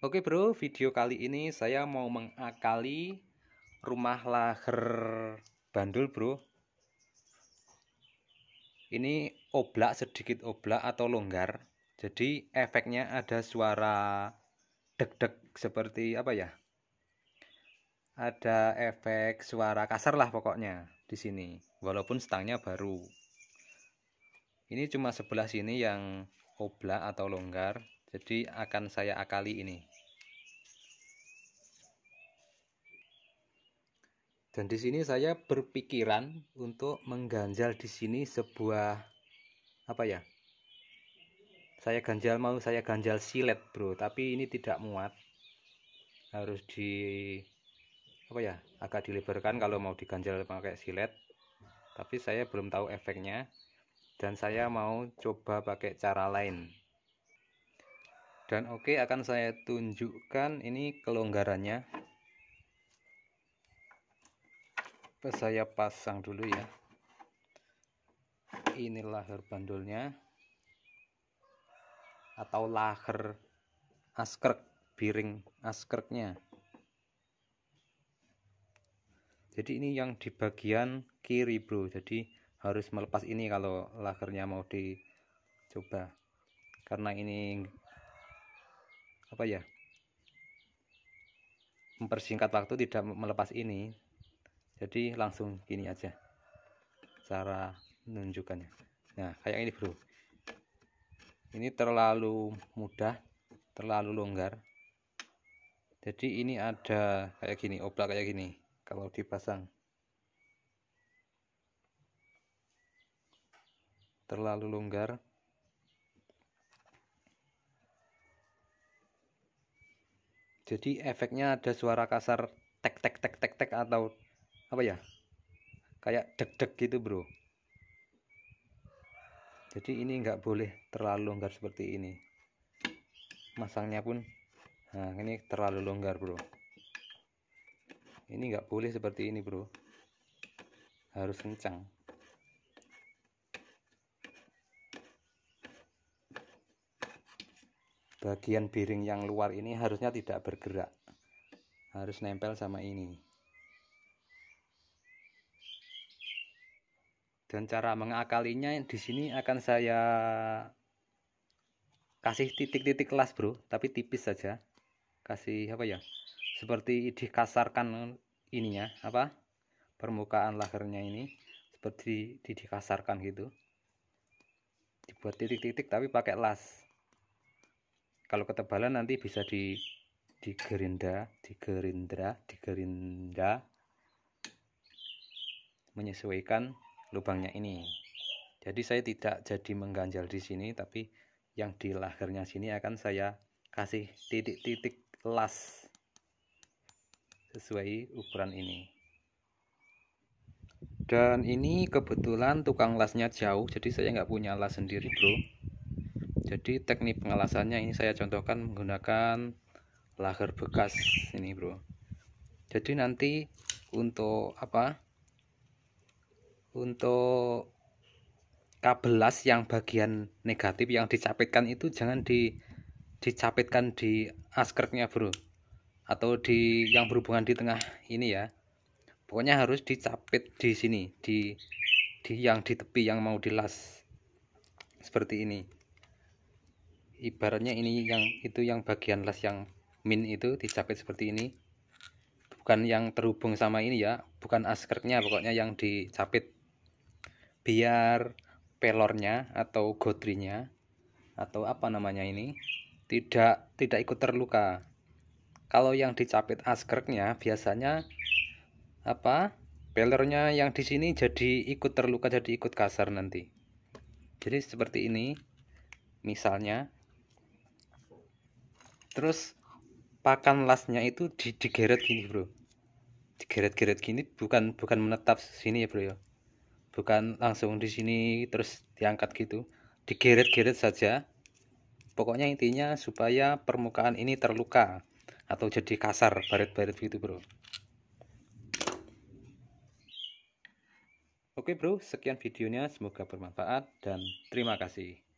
Oke bro, video kali ini saya mau mengakali rumah laher bandul bro. Ini oblak sedikit oblak atau longgar. Jadi efeknya ada suara deg-deg seperti apa ya? Ada efek suara kasar lah pokoknya di sini. Walaupun stangnya baru ini cuma sebelah sini yang oblak atau longgar jadi akan saya akali ini dan di sini saya berpikiran untuk mengganjal di sini sebuah apa ya saya ganjal mau saya ganjal silet bro tapi ini tidak muat harus di apa ya agak dilebarkan kalau mau diganjal pakai silet tapi saya belum tahu efeknya dan saya mau coba pakai cara lain dan oke okay, akan saya tunjukkan ini kelonggarannya saya pasang dulu ya ini lahir bandulnya atau lahir askrek biring askreknya jadi ini yang di bagian kiri bro jadi harus melepas ini kalau lakernya mau dicoba karena ini apa ya mempersingkat waktu tidak melepas ini jadi langsung gini aja cara menunjukkannya nah kayak ini bro ini terlalu mudah terlalu longgar jadi ini ada kayak gini oblak kayak gini kalau dipasang terlalu longgar jadi efeknya ada suara kasar tek tek tek tek tek atau apa ya kayak deg deg gitu bro jadi ini nggak boleh terlalu longgar seperti ini masangnya pun nah ini terlalu longgar bro ini nggak boleh seperti ini bro harus kencang bagian bearing yang luar ini harusnya tidak bergerak harus nempel sama ini dan cara mengakalinya di sini akan saya kasih titik-titik kelas bro tapi tipis saja kasih apa ya seperti dikasarkan ininya apa permukaan lahirnya ini seperti dikasarkan gitu dibuat titik-titik tapi pakai las kalau ketebalan nanti bisa di gerinda di digerinda di gerinda menyesuaikan lubangnya ini jadi saya tidak jadi mengganjal di sini tapi yang di lahirnya sini akan saya kasih titik-titik las sesuai ukuran ini dan ini kebetulan tukang lasnya jauh jadi saya nggak punya las sendiri bro jadi teknik pengelasannya ini saya contohkan menggunakan lager bekas ini bro jadi nanti untuk apa untuk kabel las yang bagian negatif yang dicapitkan itu jangan di dicapitkan di askernya bro atau di yang berhubungan di tengah ini ya pokoknya harus dicapit di sini di di yang di tepi yang mau dilas seperti ini ibaratnya ini yang itu yang bagian las yang min itu dicapit seperti ini bukan yang terhubung sama ini ya bukan askernya pokoknya yang dicapit biar pelornya atau godrinya atau apa namanya ini tidak tidak ikut terluka kalau yang dicapit askernya biasanya apa pelornya yang di sini jadi ikut terluka jadi ikut kasar nanti jadi seperti ini misalnya terus pakan lasnya itu di, digeret gini bro digeret-geret gini bukan bukan menetap sini ya bro ya bukan langsung di sini terus diangkat gitu digeret-geret saja pokoknya intinya supaya permukaan ini terluka atau jadi kasar baret-baret gitu bro oke bro sekian videonya semoga bermanfaat dan terima kasih